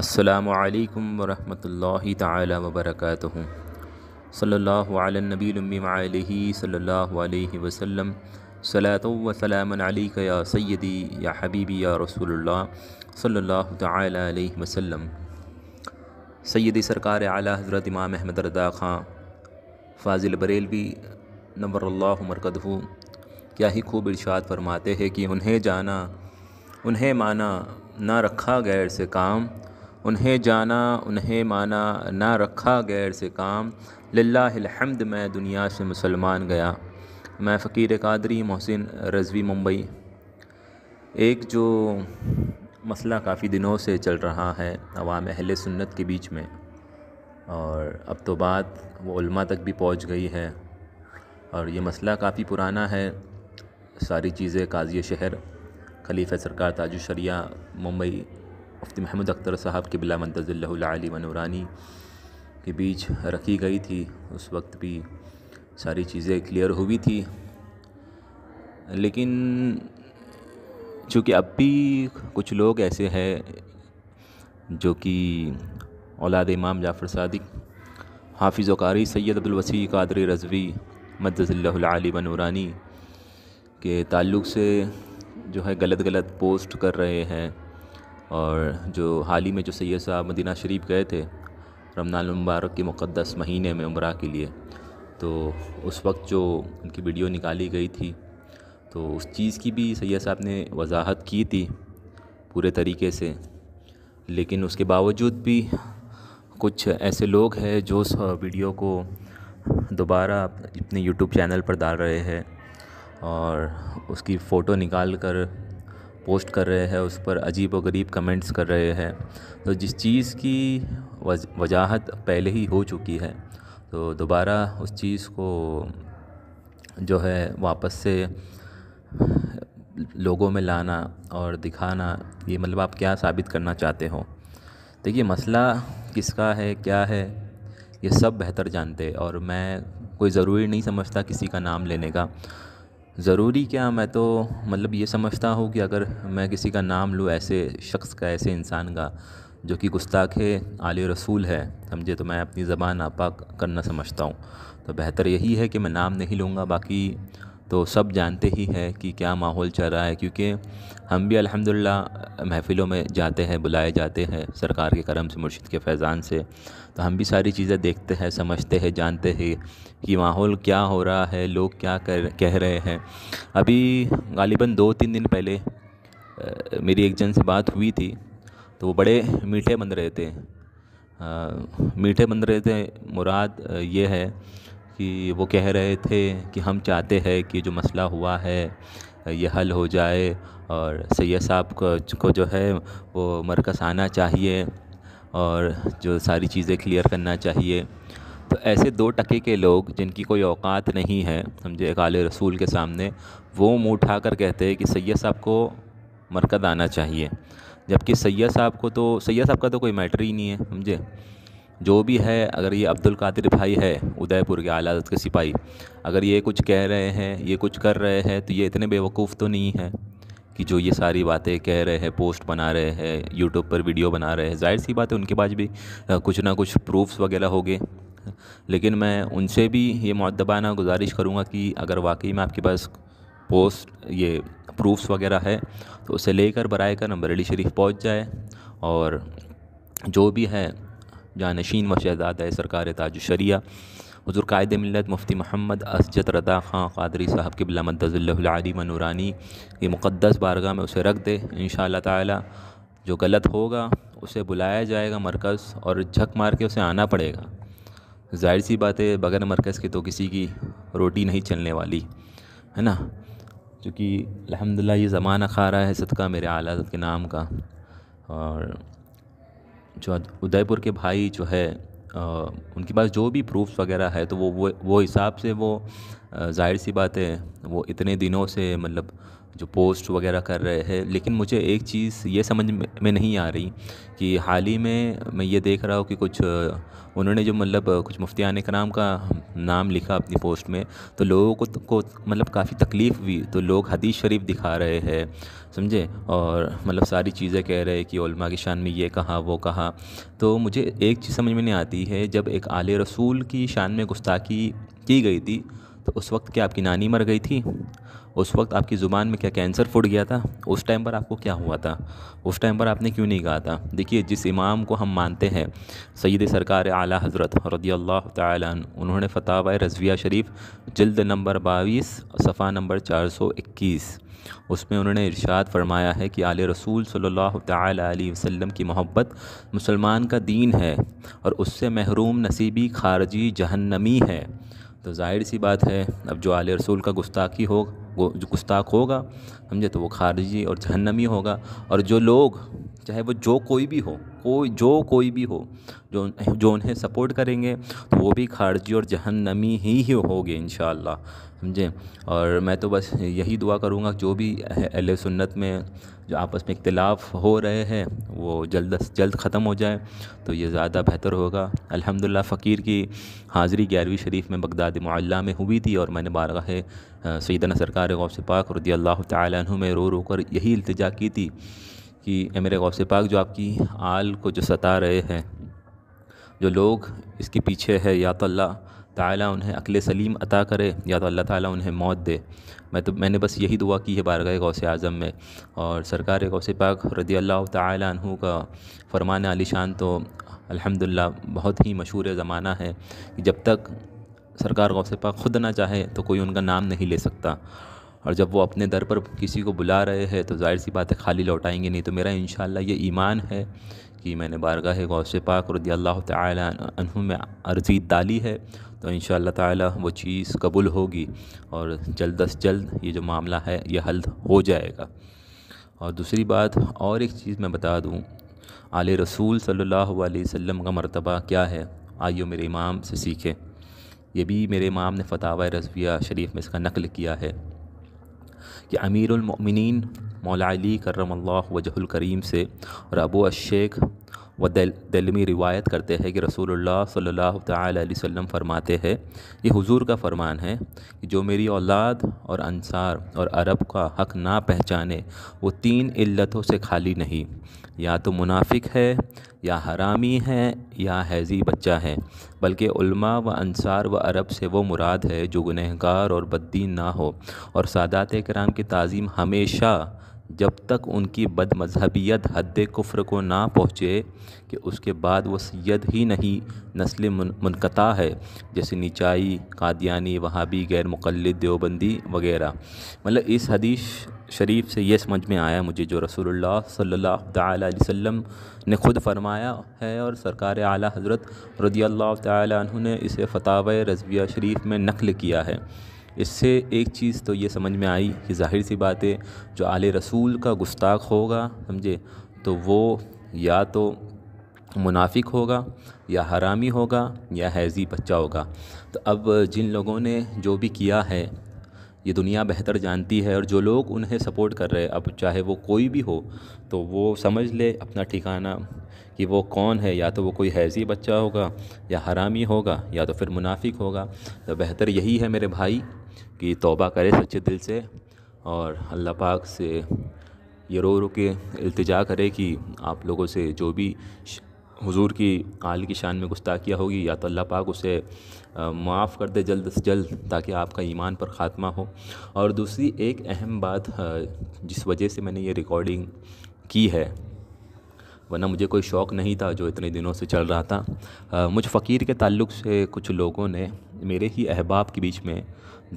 असलकम वरहि तबरकत सल्ला नबीलमी सल्ला वसम सलातमक या सैदी या हबीबी या रसूलुल्लाह सल्ला वसम सैदी सरकार आला हज़रत इमाम अहमद रदा खां फाजिल बरेल बरेलवी नबरल्ला मरकदहू क्या ही खूब इर्शाद फरमाते हैं कि उन्हें जाना उन्हें माना ना रखा गैर से काम उन्हें जाना उन्हें माना ना रखा गैर से काम लाहमद मैं दुनिया से मुसलमान गया मैं फ़कीर कादरी मोहसिन रजवी मुंबई एक जो मसला काफ़ी दिनों से चल रहा है अवाम अहल सुन्नत के बीच में और अब तो बात वो तक भी पहुंच गई है और ये मसला काफ़ी पुराना है सारी चीज़ें काजी शहर खलीफा सरकार ताजुशरिया मुंबई मुफ्ती महमूद अख्तर साहब के बिला मंतज़ल्लाली मनूरानी के बीच रखी गई थी उस वक्त भी सारी चीज़ें क्लियर हुई थी लेकिन चूँकि अब भी कुछ लोग ऐसे हैं जो कि औलाद इमाम जाफ़र सदक हाफिज़ वारी सैद अब्दुलवसी कादरी रजवी मदज़ल्लाली बनूरानी के ताल्लुक़ से जो है गलत गलत पोस्ट कर रहे हैं और जो हाल ही में जो सैद साहब मदीना शरीफ गए थे रमज़ान मुबारक के मुक़दस महीने में उम्र के लिए तो उस वक्त जो उनकी वीडियो निकाली गई थी तो उस चीज़ की भी सैद साहब ने वजाहत की थी पूरे तरीके से लेकिन उसके बावजूद भी कुछ ऐसे लोग हैं जो उस वीडियो को दोबारा अपने यूट्यूब चैनल पर डाल रहे हैं और उसकी फ़ोटो निकाल कर पोस्ट कर रहे हैं उस पर अजीब व गरीब कमेंट्स कर रहे हैं तो जिस चीज़ की वजाहत पहले ही हो चुकी है तो दोबारा उस चीज़ को जो है वापस से लोगों में लाना और दिखाना ये मतलब आप क्या साबित करना चाहते हो देखिए मसला किसका है क्या है ये सब बेहतर जानते और मैं कोई ज़रूरी नहीं समझता किसी का नाम लेने का ज़रूरी क्या मैं तो मतलब ये समझता हूँ कि अगर मैं किसी का नाम लूँ ऐसे शख्स का ऐसे इंसान का जो कि गुस्ताख आल रसूल है समझे तो मैं अपनी ज़बान नापाक करना समझता हूँ तो बेहतर यही है कि मैं नाम नहीं लूँगा बाकी तो सब जानते ही है कि क्या माहौल चल रहा है क्योंकि हम भी अल्हम्दुलिल्लाह महफ़िलों में जाते हैं बुलाए जाते हैं सरकार के करम से मुर्शिद के फैज़ान से तो हम भी सारी चीज़ें देखते हैं समझते हैं जानते हैं कि माहौल क्या हो रहा है लोग क्या कर कह रहे हैं अभी गालिबा दो तीन दिन पहले मेरी एक जन से बात हुई थी तो वो बड़े मीठे बन रहे थे आ, मीठे बन रहे थे मुराद ये है कि वो कह रहे थे कि हम चाहते हैं कि जो मसला हुआ है ये हल हो जाए और सैयद साहब को जो है वो मरकज़ आना चाहिए और जो सारी चीज़ें क्लियर करना चाहिए तो ऐसे दो टके के लोग जिनकी कोई औकात नहीं है समझे अकाल रसूल के सामने वो मुँह उठा कर कहते हैं कि सैयद साहब को मरकज़ आना चाहिए जबकि सैयद साहब को तो सैयद साहब का तो कोई मैटर ही नहीं है समझे जो भी है अगर ये अब्दुल कादिर भाई है उदयपुर के आला के सिपाही अगर ये कुछ कह रहे हैं ये कुछ कर रहे हैं तो ये इतने बेवकूफ़ तो नहीं हैं कि जो ये सारी बातें कह रहे हैं पोस्ट बना रहे हैं यूट्यूब पर वीडियो बना रहे हैं जाहिर सी बात है उनके पास भी कुछ ना कुछ प्रूफ्स वगैरह होंगे लेकिन मैं उनसे भी ये मददबाना गुजारिश करूँगा कि अगर वाकई में आपके पास पोस्ट ये प्रूफ्स वगैरह है तो उसे लेकर बरए का नंबरेली शरीफ पहुँच जाए और जो भी है जानशीन व शहजादा सरकार ताज शरिया हजूर कायद मिलत मुफ्ती महमद असजत रदा ख़ान क़ादरी साहब के बिला मदज़ल्ली व नूरानी ये मुक़दस बारगाह में उसे रख दे इन शाह जो गलत होगा उसे बुलाया जाएगा मरकज़ और झक मार के उसे आना पड़ेगा जाहिर सी बात है बगैर मरकज़ के तो किसी की रोटी नहीं चलने वाली है ना क्योंकि अलहमदिल्ला ये ज़माना खा रहा है सदका मेरे आलाजत के नाम का और जो उदयपुर के भाई जो है उनके पास जो भी प्रूफ्स वगैरह है तो वो वो वो हिसाब से वो ज़ाहिर सी बात है वो इतने दिनों से मतलब जो पोस्ट वगैरह कर रहे हैं लेकिन मुझे एक चीज़ ये समझ में नहीं आ रही कि हाल ही में मैं ये देख रहा हूँ कि कुछ उन्होंने जो मतलब कुछ मुफ्तियान कराम का नाम लिखा अपनी पोस्ट में तो लोगों को, तो, को मतलब काफ़ी तकलीफ़ हुई तो लोग हदीस शरीफ दिखा रहे हैं समझे और मतलब सारी चीज़ें कह रहे हैं कि उलमा की शान में ये कहा वो कहा तो मुझे एक चीज़ समझ में नहीं आती है जब एक आले रसूल की शान में गुस्ताखी की गई थी तो उस वक्त क्या आपकी नानी मर गई थी उस वक्त आपकी ज़ुबान में क्या कैंसर फूट गया था उस टाइम पर आपको क्या हुआ था उस टाइम पर आपने क्यों नहीं कहा था देखिए जिस इमाम को हम मानते हैं सैद सरकार आला हज़रत रदी अल्लाह तन उन्होंने फ़ताब रजविया शरीफ जल्द नंबर बाईस सफ़ा नंबर चार सौ इक्कीस उसमें उन्होंने इरशाद फरमाया है कि आल रसूल सल्ला वसम की मोहब्बत मुसलमान का दीन है और उससे महरूम नसीबी खारजी जहन्नमी है तो जाहिर सी बात है अब जो आले रसूल का गुस्ताखी हो गुस्ताख होगा समझे तो वो खारजी और जहन्नमी होगा और जो लोग चाहे वो जो कोई भी हो कोई जो कोई भी हो जो जो उन्हें सपोर्ट करेंगे तो वो भी खारजी और जहन्नमी ही ही होगे इन समझें और मैं तो बस यही दुआ करूँगा जो भी अहल सुन्नत में जो आपस में इख्तलाफ हो रहे हैं वो जल्द अज जल्द ख़त्म हो जाए तो ये ज़्यादा बेहतर होगा अल्हम्दुलिल्लाह फ़कीर की हाज़िरी ग्यारहवीं शरीफ में बगदाद मुल्ला में हुई थी और मैंने बारगाह सईदना सरकार से पाक रदी अल्लाह तु में रो रो कर यही इल्तजा की थी कि मेरे गौसे पाक जो आपकी आल को जो सता रहे हैं जो लोग इसके पीछे है या तो अल्लाह ताला उन्हें अकल सलीम अता करे या तो अल्लाह ताला उन्हें मौत दे मैं तो मैंने बस यही दुआ की है बारगाह गौसे आज़म में और सरकार गौसे पाक रदी अल्लाह तहु का फरमान आलिशान तो अल्हम्दुलिल्लाह बहुत ही मशहूर ज़माना है कि जब तक सरकार गौसे पाक ख़ुद ना चाहे तो कोई उनका नाम नहीं ले सकता और जब वो अपने दर पर किसी को बुला रहे हैं तो जाहिर सी बात है खाली लौटाएंगे नहीं तो मेरा इन ये ईमान है कि मैंने बारगाह से पाक रदी अल्लाह तहु में अर्जी डाली है तो इन ताला वो चीज़ कबूल होगी और जल्द अज जल्द ये जो मामला है ये हल हो जाएगा और दूसरी बात और एक चीज़ मैं बता दूँ आल रसूल सल्लल्लाहु अलैहि वसल्लम का मर्तबा क्या है आइयो मेरे इमाम से सीखें यह भी मेरे इमाम ने फ़तावा रजविया शरीफ में इसका नकल किया है कि अमीरमिन मौला अली करम वजहुल करीम से और अबू अशेख व दिलमी रिवायत करते हैं कि रसूलुल्लाह सल्लल्लाहु अलैहि वसल्लम फरमाते हैं ये हुजूर का फरमान है कि जो मेरी औलाद और अनसार और अरब का हक ना पहचाने वो तीन इल्लतों से खाली नहीं या तो मुनाफिक है या हरामी है या हैज़ी बच्चा है बल्कि उल्मा व अनसार व अरब से वो मुराद है जो गुनहगार और बद्दीन ना हो और सादात कराम की ताज़ीम हमेशा जब तक उनकी बदमजहबियत हद कुफ्र को ना पहुँचे कि उसके बाद वो सैद ही नहीं नस्ल मुनकता है जैसे निचाई कादियानी वहाबी गैर मुकलद देवबंदी वगैरह मतलब इस हदीस शरीफ से ये समझ में आया मुझे जो रसूलुल्लाह सल्ला वसम ने ख़ुद फरमाया है और सरकार अली हज़रत रदी अल्लाह तु ने इसे फ़ताव रजविया शरीफ में नकल किया है इससे एक चीज़ तो ये समझ में आई कि जाहिर सी बात है जो आले रसूल का गुस्ताख होगा समझे तो वो या तो मुनाफिक होगा या हरामी होगा या हैज़ी बच्चा होगा तो अब जिन लोगों ने जो भी किया है ये दुनिया बेहतर जानती है और जो लोग उन्हें सपोर्ट कर रहे हैं अब चाहे वो कोई भी हो तो वो समझ ले अपना ठिकाना कि वो कौन है या तो वो कोई हैज़ी बच्चा होगा या हरामी होगा या तो फिर मुनाफिक होगा तो बेहतर यही है मेरे भाई कि तोबा करे सच्चे दिल से और अल्लाह पाक से ये रो रो के अल्तजा करे कि आप लोगों से जो भी हुजूर की आल की शान में गुस्ताखिया होगी या तो अल्लाह पाक उसे माफ़ कर दे जल्द से जल्द ताकि आपका ईमान पर ख़ात्मा हो और दूसरी एक अहम बात जिस वजह से मैंने ये रिकॉर्डिंग की है वरना मुझे कोई शौक़ नहीं था जो इतने दिनों से चल रहा था मुझ फ़कीर के ताल्लुक से कुछ लोगों ने मेरे ही अहबाब के बीच में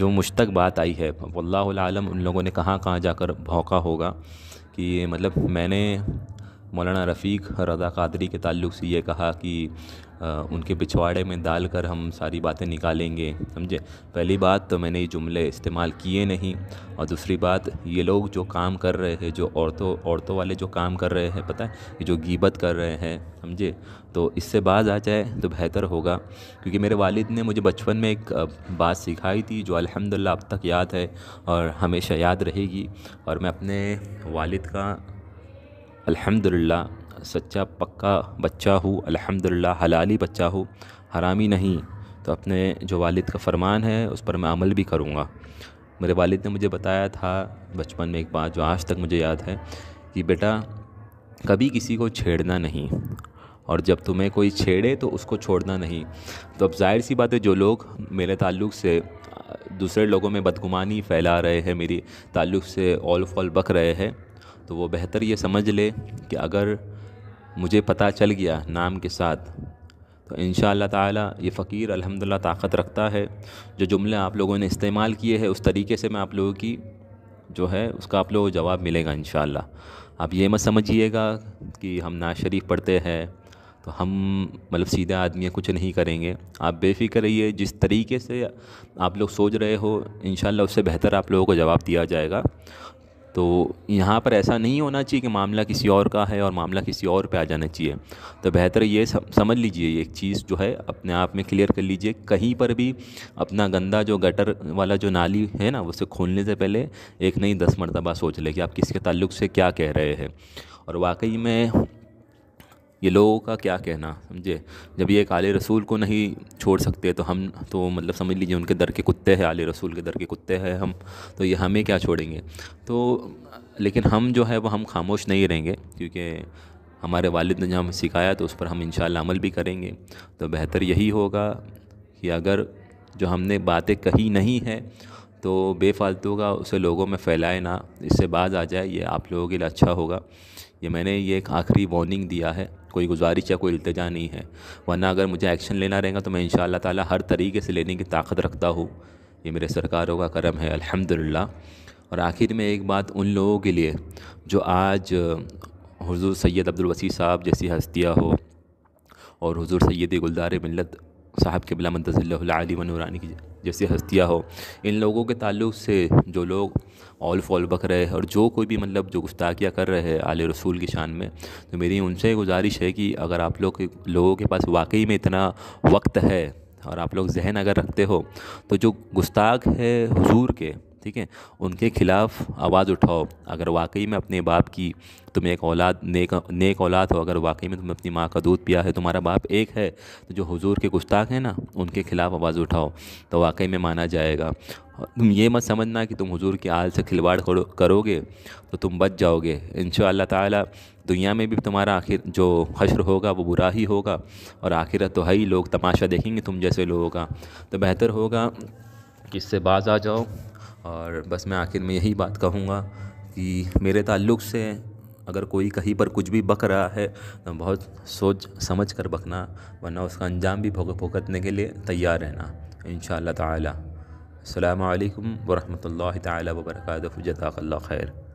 जो मुझ तक बात आई है वल्लम उन लोगों ने कहाँ कहाँ जाकर भौंका होगा कि मतलब मैंने मौलाना रफ़ीक रज़ा कादरी के ताल्लुक से ये कहा कि आ, उनके पिछवाड़े में डाल कर हम सारी बातें निकालेंगे समझे पहली बात तो मैंने ये जुमले इस्तेमाल किए नहीं और दूसरी बात ये लोग जो काम कर रहे हैं जो औरतों औरतों वाले जो काम कर रहे हैं पता है जो गीबत कर रहे हैं समझे तो इससे बाज आ जाए तो बेहतर होगा क्योंकि मेरे वालिद ने मुझे बचपन में एक बात सिखाई थी जो अलहमदिल्ला अब तक याद है और हमेशा याद रहेगी और मैं अपने वालिद का अल्हम्दुलिल्लाह सच्चा पक्का बच्चा हो अल्हम्दुलिल्लाह हलाली बच्चा हो हरामी नहीं तो अपने जो वालिद का फ़रमान है उस पर मैं अमल भी करूँगा मेरे वालिद ने मुझे बताया था बचपन में एक बात जो आज तक मुझे याद है कि बेटा कभी किसी को छेड़ना नहीं और जब तुम्हें कोई छेड़े तो उसको छोड़ना नहीं तो अब जाहिर सी बात है जो लोग मेरे ताल्लुक़ से दूसरे लोगों में बदगुमानी फैला रहे हैं मेरी ताल्लुक़ से ऑल फॉल बक रहे हैं तो वो बेहतर ये समझ ले कि अगर मुझे पता चल गया नाम के साथ तो इन ताला ये फ़कीर अल्हम्दुलिल्लाह ताकत रखता है जो जुमले आप लोगों ने इस्तेमाल किए हैं उस तरीके से मैं आप लोगों की जो है उसका आप लोगों को जवाब मिलेगा इन आप ये मत समझिएगा कि हम ना शरीफ पढ़ते हैं तो हम मतलब सीधे आदमी कुछ नहीं करेंगे आप बेफिक्र रहिए जिस तरीके से आप लोग सोच रहे हो इन उससे बेहतर आप लोगों को जवाब दिया जाएगा तो यहाँ पर ऐसा नहीं होना चाहिए कि मामला किसी और का है और मामला किसी और पे आ जाना चाहिए तो बेहतर ये समझ लीजिए एक चीज़ जो है अपने आप में क्लियर कर लीजिए कहीं पर भी अपना गंदा जो गटर वाला जो नाली है ना उसे खोलने से पहले एक नहीं दस मरतबा सोच ले कि आप किसके ताल्लुक से क्या कह रहे हैं और वाकई में ये लोगों का क्या कहना समझे जब ये एक आले रसूल को नहीं छोड़ सकते तो हम तो मतलब समझ लीजिए उनके दर के कुत्ते हैं आले रसूल के दर के कुत्ते हैं हम तो ये हमें क्या छोड़ेंगे तो लेकिन हम जो है वो हम खामोश नहीं रहेंगे क्योंकि हमारे वालिद ने जो हमें सिखाया तो उस पर हम इन अमल भी करेंगे तो बेहतर यही होगा कि अगर जो हमने बातें कही नहीं है तो बेफालतू का उसे लोगों में फैलाए ना इससे बाज आ जाए ये आप लोगों के लिए अच्छा होगा ये मैंने ये एक आखिरी वार्निंग दिया है कोई गुजारिश या कोई अल्तजा नहीं है वरना अगर मुझे एक्शन लेना रहेगा तो मैं इन ताला हर तरीके से लेने की ताकत रखता हूँ ये मेरे सरकारों का करम है अल्हम्दुलिल्लाह और आखिर में एक बात उन लोगों के लिए जो आज हुजूर सैयद अब्दुल वसी साहब जैसी हस्तियाँ हो और हुजूर सैद गुलदार मिलत साहब के बिला मंतज़ल्ला नूरानी की जैसे हस्तियाँ हो इन लोगों के ताल्लुक से जो लोग ऑल फॉल बक रहे हैं और जो कोई भी मतलब जो गुस्ताखियाँ कर रहे हैं आल रसूल की शान में तो मेरी उनसे गुजारिश है कि अगर आप लोग लोगों के पास वाकई में इतना वक्त है और आप लोग जहन अगर रखते हो तो जो गुस्ताख है हुजूर के ठीक है उनके खिलाफ़ आवाज़ उठाओ अगर वाकई में अपने बाप की तुम एक औलाद नेक नेक औलाद हो अगर वाकई में तुमने अपनी माँ का दूध पिया है तुम्हारा बाप एक है तो जो हुजूर के गुस्ताख हैं ना उनके खिलाफ़ आवाज़ उठाओ तो वाकई में माना जाएगा तुम ये मत समझना कि तुम हुजूर के आल से खिलवाड़ करोगे तो तुम बच जाओगे इन ताला दुनिया में भी तुम्हारा आखिर जो हशर होगा वो बुरा ही होगा और आखिरत तो है ही लोग तमाशा देखेंगे तुम जैसे लोगों का तो बेहतर होगा कि इससे बाज आ जाओ और बस मैं आखिर में यही बात कहूँगा कि मेरे ताल्लुक़ से अगर कोई कहीं पर कुछ भी बक रहा है तो बहुत सोच समझ कर बकना वरना उसका अंजाम भी भुग भुगतने के लिए तैयार रहना इन शाला तसलम वरहमल तबरक जताकल्ला खैर